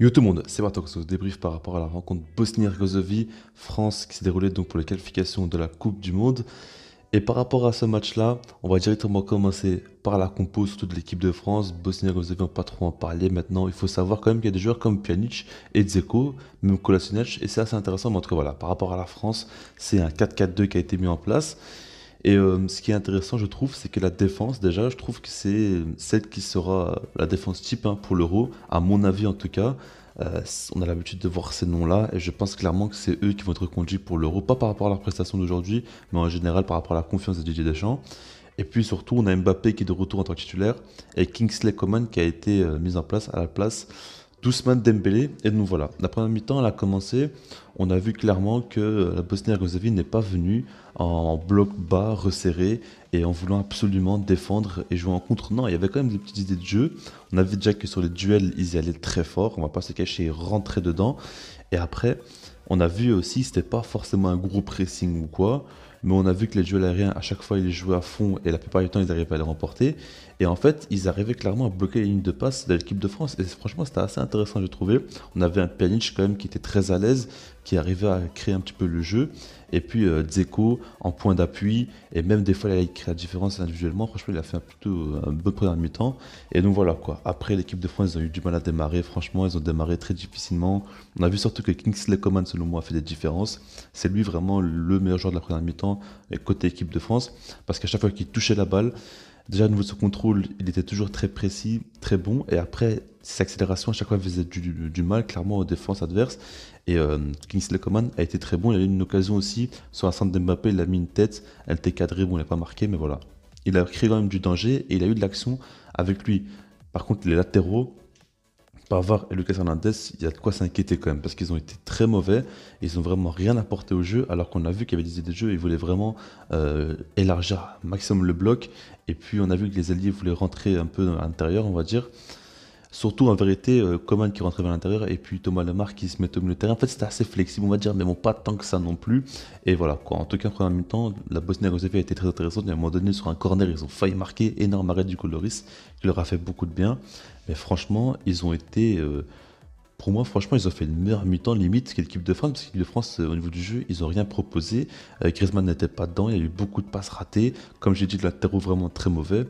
Yo tout le monde, c'est se débrief par rapport à la rencontre Bosnie-Herzégovine-France qui s'est déroulée donc pour les qualifications de la Coupe du Monde. Et par rapport à ce match-là, on va directement commencer par la compo, surtout de l'équipe de France. Bosnie-Herzégovine, pas trop en parler maintenant. Il faut savoir quand même qu'il y a des joueurs comme Pjanic et Dzeko, même Kolasinac, et c'est assez intéressant. voilà, par rapport à la France, c'est un 4-4-2 qui a été mis en place. Et euh, ce qui est intéressant, je trouve, c'est que la défense, déjà, je trouve que c'est celle qui sera la défense type hein, pour l'euro, à mon avis en tout cas. Euh, on a l'habitude de voir ces noms-là et je pense clairement que c'est eux qui vont être conduits pour l'euro, pas par rapport à leur prestation d'aujourd'hui, mais en général par rapport à la confiance de Didier Deschamps. Et puis surtout, on a Mbappé qui est de retour en tant que titulaire et Kingsley Coman qui a été euh, mis en place à la place Doucement Dembélé, et nous voilà. La première mi-temps, elle a commencé. On a vu clairement que euh, la Bosnie-Herzégovine n'est pas venue en bloc bas, resserré, et en voulant absolument défendre et jouer en contre. Non, il y avait quand même des petites idées de jeu. On a vu déjà que sur les duels, ils y allaient très fort. On va pas se cacher, rentrer dedans. Et après, on a vu aussi, c'était pas forcément un gros pressing ou quoi mais on a vu que les duels aériens, à chaque fois, ils jouaient à fond et la plupart du temps, ils arrivaient à les remporter. Et en fait, ils arrivaient clairement à bloquer les lignes de passe de l'équipe de France. Et franchement, c'était assez intéressant, j'ai trouvé. On avait un Pjanic quand même qui était très à l'aise, qui arrivait à créer un petit peu le jeu. Et puis euh, Dzeko en point d'appui, et même des fois, il a créé la différence individuellement. Franchement, il a fait un plutôt un bon premier mi-temps. Et donc voilà quoi. Après, l'équipe de France, ils ont eu du mal à démarrer. Franchement, ils ont démarré très difficilement. On a vu surtout que Kingsley Coman, selon moi, a fait des différences. C'est lui vraiment le meilleur joueur de la première mi-temps côté équipe de France, parce qu'à chaque fois qu'il touchait la balle, déjà, niveau de son contrôle, il était toujours très précis, très bon. Et après, ses accélérations, à chaque fois, faisait du, mal, clairement, aux défenses adverses. Et euh, Kingsley Coman a été très bon. Il a eu une occasion aussi sur un centre Mbappé Il a mis une tête. Elle était cadrée. Bon, il n'a pas marqué, mais voilà. Il a créé quand même du danger et il a eu de l'action avec lui. Par contre, les latéraux, rapport et Lucas Hernandez, il y a de quoi s'inquiéter quand même, parce qu'ils ont été très mauvais, ils n'ont vraiment rien apporté au jeu, alors qu'on a vu qu'il y avait des idées de jeu, ils voulaient vraiment euh, élargir maximum le bloc, et puis on a vu que les alliés voulaient rentrer un peu à l'intérieur, on va dire. Surtout en vérité, euh, Coman qui rentrait vers l'intérieur et puis Thomas Lemar qui se met au milieu de terrain. En fait, c'était assez flexible, on va dire, mais bon, pas tant que ça non plus. Et voilà, quoi. En tout cas, en première mi-temps, la Bosnie-Herzégovine a été très intéressante. Et à un moment donné, sur un corner, ils ont failli marquer. Énorme arrêt du coloris. qui leur a fait beaucoup de bien. Mais franchement, ils ont été. Euh, pour moi, franchement, ils ont fait une meilleure mi-temps limite que l'équipe de France, parce que l'équipe de France, euh, au niveau du jeu, ils n'ont rien proposé. Griezmann n'était pas dedans, il y a eu beaucoup de passes ratées. Comme j'ai dit, la terreau vraiment très mauvais.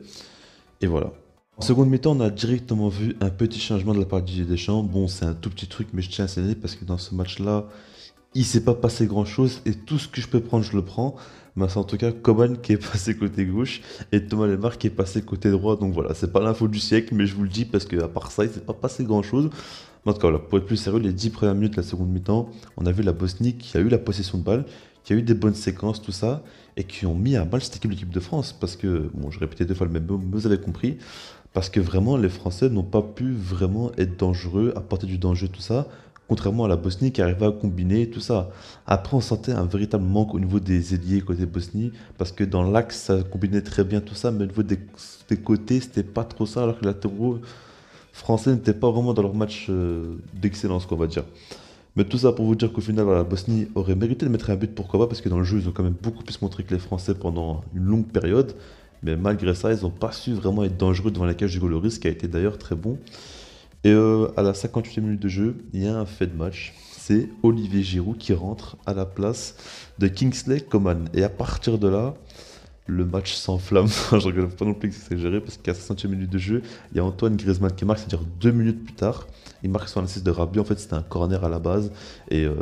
Et voilà. En seconde mi-temps, on a directement vu un petit changement de la part de Didier Deschamps. Bon, c'est un tout petit truc, mais je tiens à signaler parce que dans ce match-là, il s'est pas passé grand chose et tout ce que je peux prendre, je le prends. Mais c'est en tout cas Coman qui est passé côté gauche et Thomas Lemar qui est passé côté droit. Donc voilà, c'est pas l'info du siècle, mais je vous le dis parce que à part ça, il s'est pas passé grand chose. en tout cas, pour être plus sérieux, les 10 premières minutes de la seconde mi-temps, on a vu la Bosnie qui a eu la possession de balle, qui a eu des bonnes séquences, tout ça, et qui ont mis un mal cette équipe, l'équipe de France. Parce que, bon, je répétais deux fois le même mot, vous avez compris. Parce que vraiment, les Français n'ont pas pu vraiment être dangereux, apporter du danger, tout ça, contrairement à la Bosnie qui arrivait à combiner tout ça. Après, on sentait un véritable manque au niveau des ailiers côté Bosnie, parce que dans l'axe, ça combinait très bien tout ça, mais au niveau des, côtés, c'était pas trop ça, alors que la Toro français n'était pas vraiment dans leur match euh, d'excellence, qu'on va dire. Mais tout ça pour vous dire qu'au final, la Bosnie aurait mérité de mettre un but, pourquoi pas, parce que dans le jeu, ils ont quand même beaucoup plus montré que les Français pendant une longue période. Mais malgré ça, ils n'ont pas su vraiment être dangereux devant la cage du Goloris, qui a été d'ailleurs très bon. Et euh, à la 58e minute de jeu, il y a un fait de match. C'est Olivier Giroud qui rentre à la place de Kingsley Coman. Et à partir de là, le match s'enflamme. je regrette pas non plus que c'est géré parce qu'à 60 e minute de jeu, il y a Antoine Griezmann qui marque, c'est-à-dire deux minutes plus tard. Il marque son assist de Rabio, En fait, c'était un corner à la base. Et euh,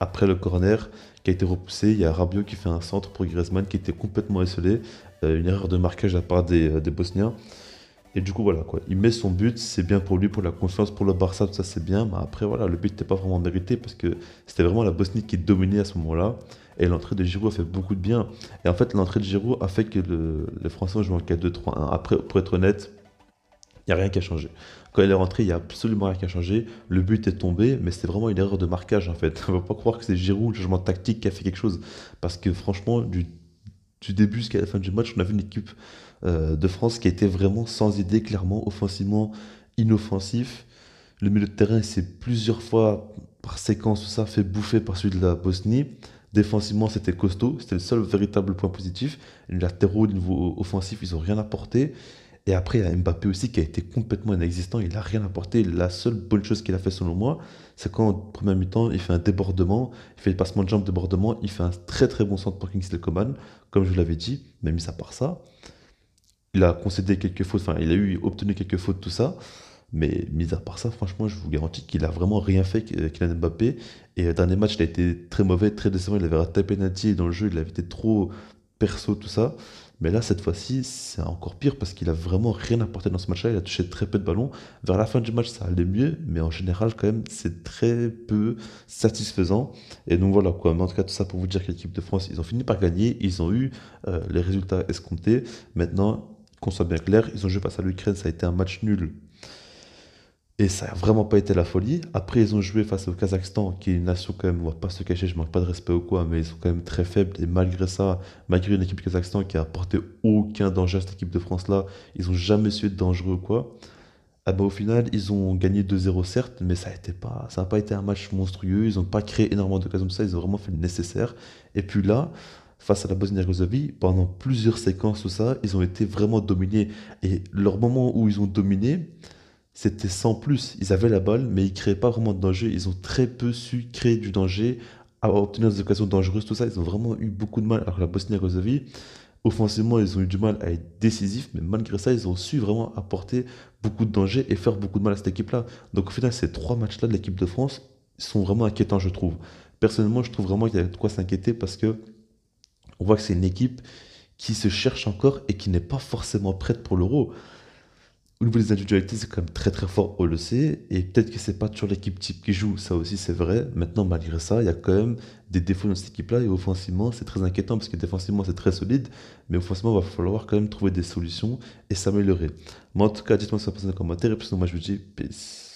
après le corner qui a été repoussé, il y a Rabio qui fait un centre pour Griezmann qui était complètement isolé euh, une erreur de marquage de la part des, euh, des Bosniens. Et du coup, voilà, quoi. il met son but, c'est bien pour lui, pour la confiance, pour le Barça, tout ça, c'est bien. Mais après, voilà, le but n'était pas vraiment mérité parce que c'était vraiment la Bosnie qui dominait à ce moment-là. Et l'entrée de Giroud a fait beaucoup de bien. Et en fait, l'entrée de Giroud a fait que les Français ont joué en 4-2-3-1. Après, pour être honnête, il n'y a rien qui a changé. Quand il est rentré, il n'y a absolument rien qui a changé. Le but est tombé, mais c'est vraiment une erreur de marquage en fait. On ne va pas croire que c'est Giroud, le changement tactique, qui a fait quelque chose. Parce que franchement, du du début jusqu'à la fin du match, on a vu une équipe euh, de France qui était vraiment sans idée, clairement, offensivement inoffensif. Le milieu de terrain s'est plusieurs fois, par séquence, ça fait bouffer par celui de la Bosnie. Défensivement, c'était costaud, c'était le seul véritable point positif. Les latéraux, au niveau offensif, ils ont rien apporté. Et après, il y a Mbappé aussi qui a été complètement inexistant. Il n'a rien apporté. La seule bonne chose qu'il a fait, selon moi, c'est quand, en premier mi-temps, il fait un débordement, il fait le passement de jambe débordement, il fait un très très bon centre pour Kingsley Coman, comme je l'avais dit, mais mis à part ça, il a concédé quelques fautes, enfin, il a eu obtenu quelques fautes, tout ça. Mais mis à part ça, franchement, je vous garantis qu'il a vraiment rien fait, euh, avec Mbappé. Et le euh, dernier match, il a été très mauvais, très décevant. Il avait raté penalty dans le jeu, il avait été trop perso, tout ça. Mais là, cette fois-ci, c'est encore pire parce qu'il a vraiment rien apporté dans ce match-là. Il a touché très peu de ballons. Vers la fin du match, ça allait mieux, mais en général, quand même, c'est très peu satisfaisant. Et donc voilà quoi. Mais en tout cas, tout ça pour vous dire que l'équipe de France, ils ont fini par gagner. Ils ont eu euh, les résultats escomptés. Maintenant, qu'on soit bien clair, ils ont joué face à l'Ukraine. Ça a été un match nul et ça n'a vraiment pas été la folie. Après, ils ont joué face au Kazakhstan, qui est une nation quand même, on va pas se cacher, je manque pas de respect ou quoi, mais ils sont quand même très faibles. Et malgré ça, malgré une équipe du Kazakhstan qui a apporté aucun danger à cette équipe de France-là, ils ont jamais su être dangereux ou quoi. Ah bah, au final, ils ont gagné 2-0 certes, mais ça n'a pas, ça a pas été un match monstrueux. Ils n'ont pas créé énormément d'occasions de ça, ils ont vraiment fait le nécessaire. Et puis là, face à la Bosnie-Herzégovine, pendant plusieurs séquences, tout ça, ils ont été vraiment dominés. Et leur moment où ils ont dominé, c'était sans plus. Ils avaient la balle, mais ils créaient pas vraiment de danger. Ils ont très peu su créer du danger, à obtenir des occasions dangereuses, tout ça. Ils ont vraiment eu beaucoup de mal. Alors la Bosnie-Herzégovine, offensivement, ils ont eu du mal à être décisifs, mais malgré ça, ils ont su vraiment apporter beaucoup de danger et faire beaucoup de mal à cette équipe-là. Donc au final, ces trois matchs-là de l'équipe de France sont vraiment inquiétants, je trouve. Personnellement, je trouve vraiment qu'il y a de quoi s'inquiéter parce que on voit que c'est une équipe qui se cherche encore et qui n'est pas forcément prête pour l'euro au niveau des individualités, c'est quand même très très fort on le sait. Et peut-être que c'est pas toujours l'équipe type qui joue, ça aussi c'est vrai. Maintenant, malgré ça, il y a quand même des défauts dans cette équipe-là. Et offensivement, c'est très inquiétant parce que défensivement, c'est très solide. Mais offensivement, il va falloir quand même trouver des solutions et s'améliorer. Moi, en tout cas, dites-moi ce que vous pensez dans les commentaires. Et puis sinon, moi, je vous dis peace.